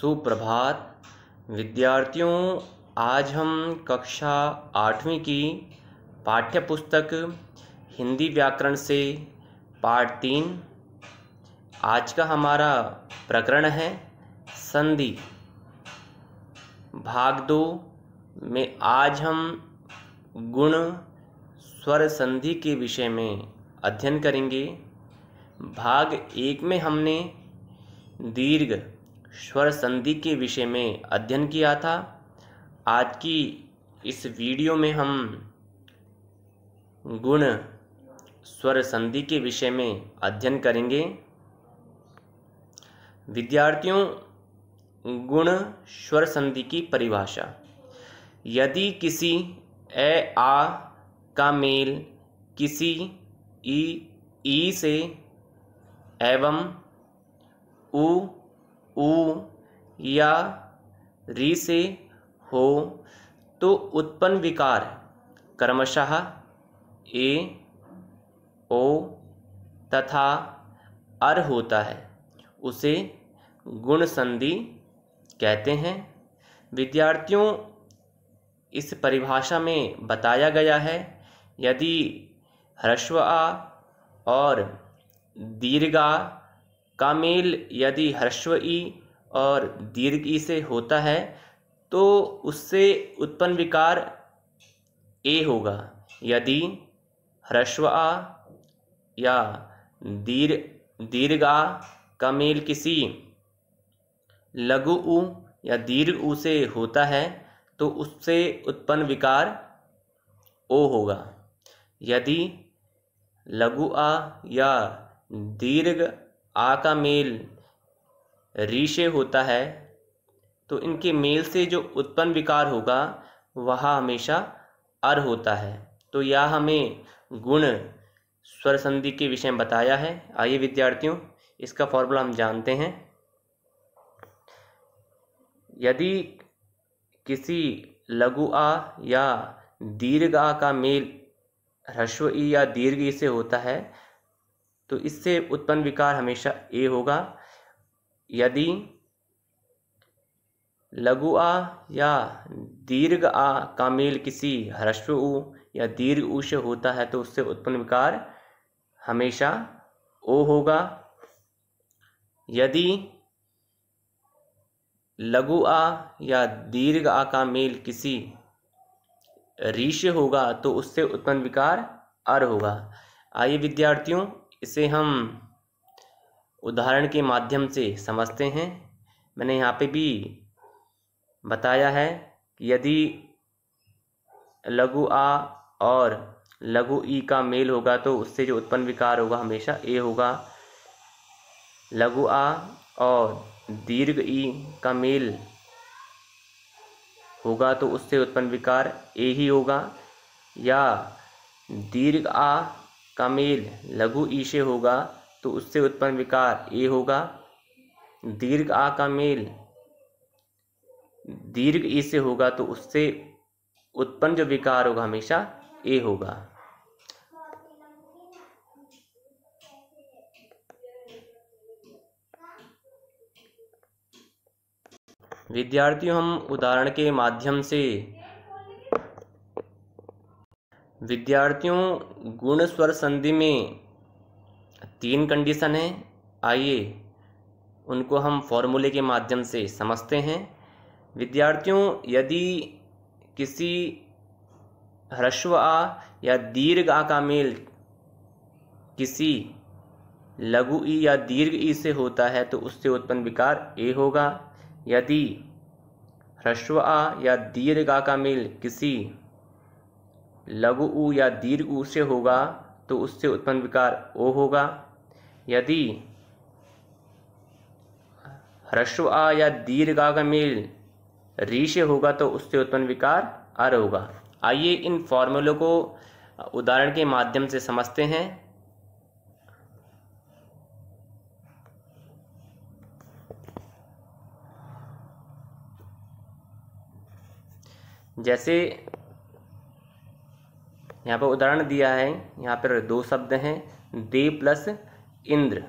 सुप्रभात विद्यार्थियों आज हम कक्षा आठवीं की पाठ्यपुस्तक हिंदी व्याकरण से पाठ तीन आज का हमारा प्रकरण है संधि भाग दो में आज हम गुण स्वर संधि के विषय में अध्ययन करेंगे भाग एक में हमने दीर्घ स्वर संधि के विषय में अध्ययन किया था आज की इस वीडियो में हम गुण स्वर संधि के विषय में अध्ययन करेंगे विद्यार्थियों गुण स्वर संधि की परिभाषा यदि किसी ए आ का मेल किसी ई ई से एवं ऊ ऊ या री से हो तो उत्पन्न विकार क्रमशः ए ओ तथा अर होता है उसे गुण संधि कहते हैं विद्यार्थियों इस परिभाषा में बताया गया है यदि ह्रस्व आ और दीर्घा कामेल यदि ह्रस्व ई और दीर्घ ई से होता है तो उससे उत्पन्न विकार ए होगा यदि ह्रस्व आ या दीर्घ दीर्घ आ का मेल किसी लघु ऊ या दीर्घ ऊ से होता है तो उससे उत्पन्न विकार ओ होगा यदि लघु आ या दीर्घ आ का मेल री से होता है तो इनके मेल से जो उत्पन्न विकार होगा वह हमेशा अर होता है तो यह हमें गुण स्वर संधि के विषय में बताया है आइए विद्यार्थियों इसका फॉर्मूला हम जानते हैं यदि किसी लघु आ या दीर्घ आ का मेल ह्रस्व ई या दीर्घ ई से होता है तो इससे उत्पन्न विकार हमेशा ए होगा यदि लघु आ या दीर्घ आ का मेल किसी ह्रस्व ऊ या दीर्घ ऊष से होता है तो उससे उत्पन्न विकार हमेशा ओ होगा यदि लघु आ या दीर्घ आ का मेल किसी ऋष होगा तो उससे उत्पन्न विकार अर होगा आइए विद्यार्थियों इसे हम उदाहरण के माध्यम से समझते हैं मैंने यहाँ पे भी बताया है कि यदि लघु आ और लघु ई का मेल होगा तो उससे जो उत्पन्न विकार होगा हमेशा ए होगा लघु आ और दीर्घ ई का मेल होगा तो उससे उत्पन्न विकार ए ही होगा या दीर्घ आ का मेल लघु ई से होगा तो उससे उत्पन्न विकार ए होगा दीर्घ आ का मेल दीर्घ ई से होगा तो उससे उत्पन्न जो विकार होगा हमेशा ए होगा विद्यार्थियों हम उदाहरण के माध्यम से विद्यार्थियों गुण स्वर संधि में तीन कंडीशन हैं आइए उनको हम फॉर्मूले के माध्यम से समझते हैं विद्यार्थियों यदि किसी ह्रस्व आ या दीर्घ आ का मेल किसी लघु ई या दीर्घ ई से होता है तो उससे उत्पन्न विकार ए होगा यदि ह्रस्व आ या दीर्घ आ का मेल किसी लघु ऊ या दीर्घ ऊ से होगा तो उससे उत्पन्न विकार ओ होगा यदि ह्रस्व आ या आ का मेल री से होगा तो उससे उत्पन्न विकार अर होगा आइए इन फॉर्मूलों को उदाहरण के माध्यम से समझते हैं जैसे यहाँ पर उदाहरण दिया है यहाँ पर दो शब्द हैं दे प्लस इंद्र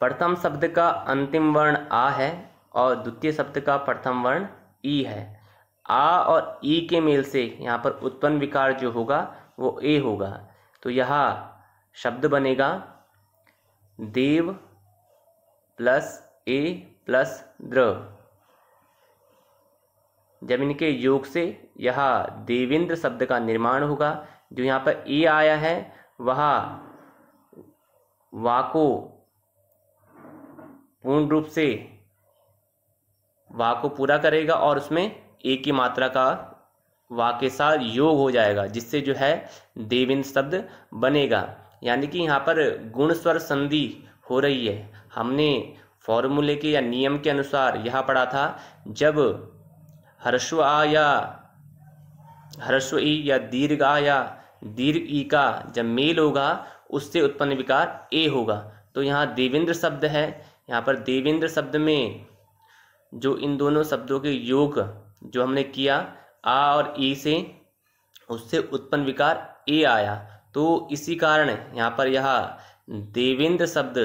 प्रथम शब्द का अंतिम वर्ण आ है और द्वितीय शब्द का प्रथम वर्ण ई है आ और ई के मेल से यहाँ पर उत्पन्न विकार जो होगा वो ए होगा तो यह शब्द बनेगा देव प्लस ए प्लस द्रव जब इनके योग से यह देवेंद्र शब्द का निर्माण होगा जो यहाँ पर ए आया है वह वा को पूर्ण रूप से वाको को पूरा करेगा और उसमें ए की मात्रा का वा के साथ योग हो जाएगा जिससे जो है देवेंद्र शब्द बनेगा यानी कि यहाँ पर गुण स्वर संधि हो रही है हमने फॉर्मूले के या नियम के अनुसार यह पढ़ा था जब हर्ष आ या ई या दीर्घ आ या दीर्घ ई का जब मेल होगा उससे उत्पन्न विकार ए होगा तो यहाँ देवेंद्र शब्द है यहाँ पर देवेंद्र शब्द में जो इन दोनों शब्दों के योग जो हमने किया आ और ई से उससे उत्पन्न विकार ए आया तो इसी कारण यहाँ पर यह देवेंद्र शब्द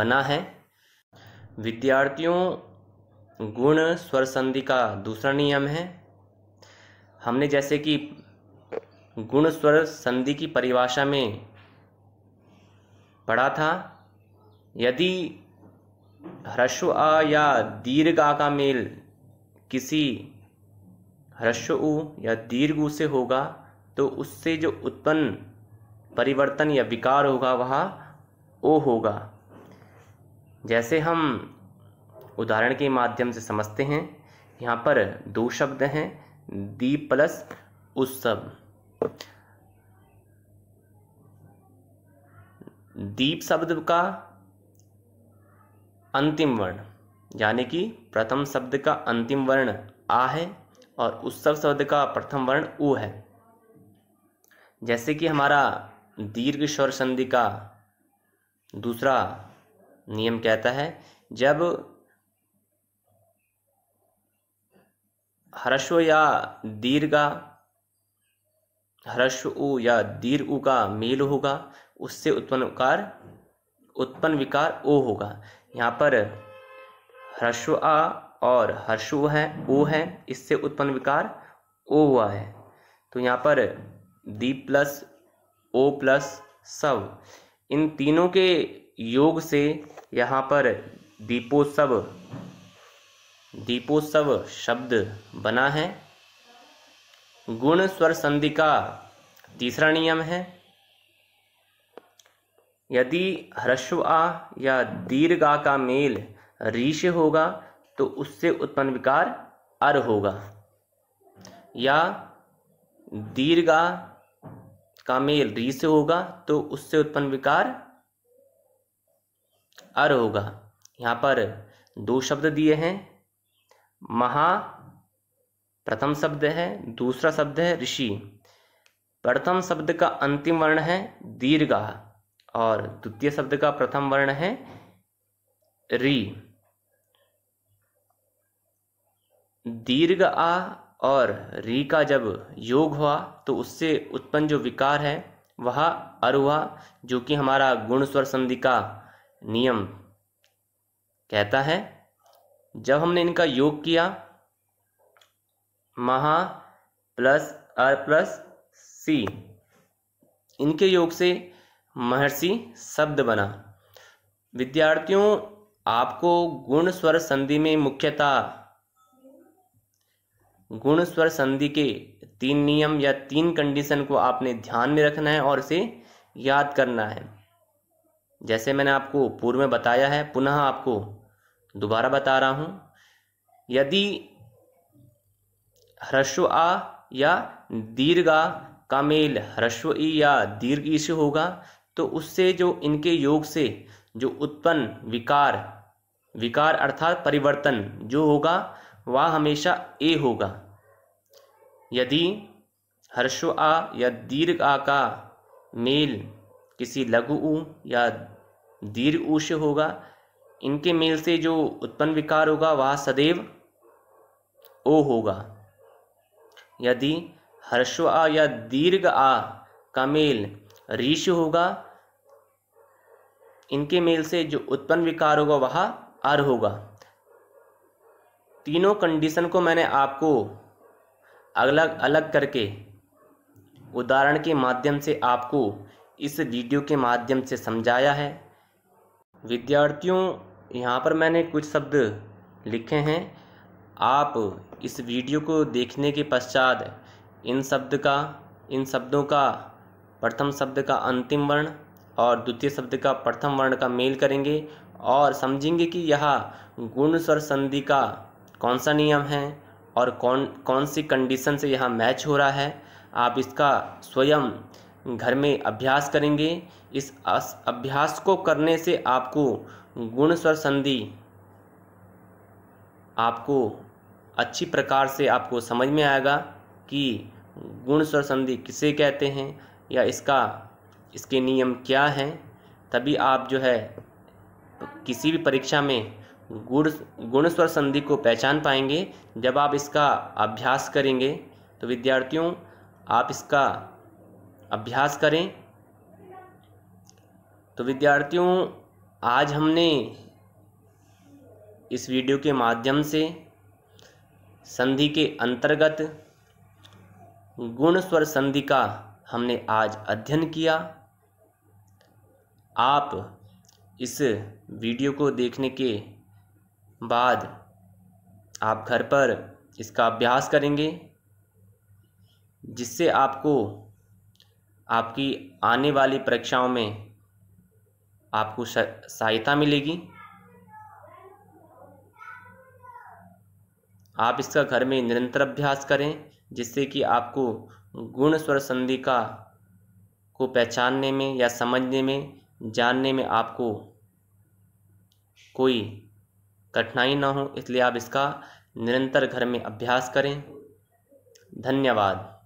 बना है विद्यार्थियों गुण स्वर संधि का दूसरा नियम है हमने जैसे कि गुण स्वर संधि की परिभाषा में पढ़ा था यदि ह्रस्व आ या दीर्घ आ का मेल किसी ह्रस्व उ या दीर्घ उ से होगा तो उससे जो उत्पन्न परिवर्तन या विकार होगा वह ओ होगा जैसे हम उदाहरण के माध्यम से समझते हैं यहाँ पर दो शब्द हैं दीप प्लस उत्सव दीप शब्द का अंतिम वर्ण यानी कि प्रथम शब्द का अंतिम वर्ण आ है और उत्सव शब्द का प्रथम वर्ण उ है जैसे कि हमारा दीर्घ स्वर संधि का दूसरा नियम कहता है जब हर्षो या दीर्घा हर्ष उ या दीर्घ उ का मेल होगा उससे उत्पन्न उकार उत्पन्न विकार ओ होगा यहाँ पर ह्रस्व आ और हर्षु है ओ है इससे उत्पन्न विकार ओ हुआ है तो यहाँ पर दी प्लस ओ प्लस सब इन तीनों के योग से यहाँ पर दीपोत्सव दीपोत्सव शब्द बना है गुण स्वर संधि का तीसरा नियम है यदि ह्रस्व आ या दीर्घ आ का मेल रीश होगा तो उससे उत्पन्न विकार अर होगा या दीर्घ आ का मेल ऋष होगा तो उससे उत्पन्न विकार अर होगा यहाँ पर दो शब्द दिए हैं महा प्रथम शब्द है दूसरा शब्द है ऋषि प्रथम शब्द का अंतिम वर्ण है दीर्घ और द्वितीय शब्द का प्रथम वर्ण है री दीर्घ आ और री का जब योग हुआ तो उससे उत्पन्न जो विकार है वह अर हुआ जो कि हमारा गुण स्वर संधि का नियम कहता है जब हमने इनका योग किया महा प्लस आर प्लस सी इनके योग से महर्षि शब्द बना विद्यार्थियों आपको गुण स्वर संधि में मुख्यतः गुण स्वर संधि के तीन नियम या तीन कंडीशन को आपने ध्यान में रखना है और इसे याद करना है जैसे मैंने आपको पूर्व में बताया है पुनः आपको दोबारा बता रहा हूं यदि ह्रस्व आ या दीर्घ आ का मेल ह्रस्व ई या दीर्घ ई से होगा तो उससे जो इनके योग से जो उत्पन्न विकार विकार अर्थात परिवर्तन जो होगा वह हमेशा ए होगा यदि हर्षो आ या दीर्घ आ का मेल किसी लघु ऊ या दीर्घ ऊ से होगा इनके मेल से जो उत्पन्न विकार होगा वह सदैव ओ होगा यदि हर्ष आ या दीर्घ आ का मेल ऋष होगा इनके मेल से जो उत्पन्न विकार होगा वह आर होगा तीनों कंडीशन को मैंने आपको अलग अलग करके उदाहरण के माध्यम से आपको इस वीडियो के माध्यम से समझाया है विद्यार्थियों यहाँ पर मैंने कुछ शब्द लिखे हैं आप इस वीडियो को देखने के पश्चात इन शब्द का इन शब्दों का प्रथम शब्द का अंतिम वर्ण और द्वितीय शब्द का प्रथम वर्ण का मेल करेंगे और समझेंगे कि यह गुण स्वर संधि का कौन सा नियम है और कौन कौन सी कंडीशन से यह मैच हो रहा है आप इसका स्वयं घर में अभ्यास करेंगे इस अभ्यास को करने से आपको गुण स्वर संधि आपको अच्छी प्रकार से आपको समझ में आएगा कि गुण स्वर संधि किसे कहते हैं या इसका इसके नियम क्या हैं तभी आप जो है किसी भी परीक्षा में गुण गुण स्वर संधि को पहचान पाएंगे जब आप इसका अभ्यास करेंगे तो विद्यार्थियों आप इसका अभ्यास करें तो विद्यार्थियों आज हमने इस वीडियो के माध्यम से संधि के अंतर्गत गुण स्वर संधि का हमने आज अध्ययन किया आप इस वीडियो को देखने के बाद आप घर पर इसका अभ्यास करेंगे जिससे आपको आपकी आने वाली परीक्षाओं में आपको सहायता मिलेगी आप इसका घर में निरंतर अभ्यास करें जिससे कि आपको गुण स्वर संधि का को पहचानने में या समझने में जानने में आपको कोई कठिनाई ना हो इसलिए आप इसका निरंतर घर में अभ्यास करें धन्यवाद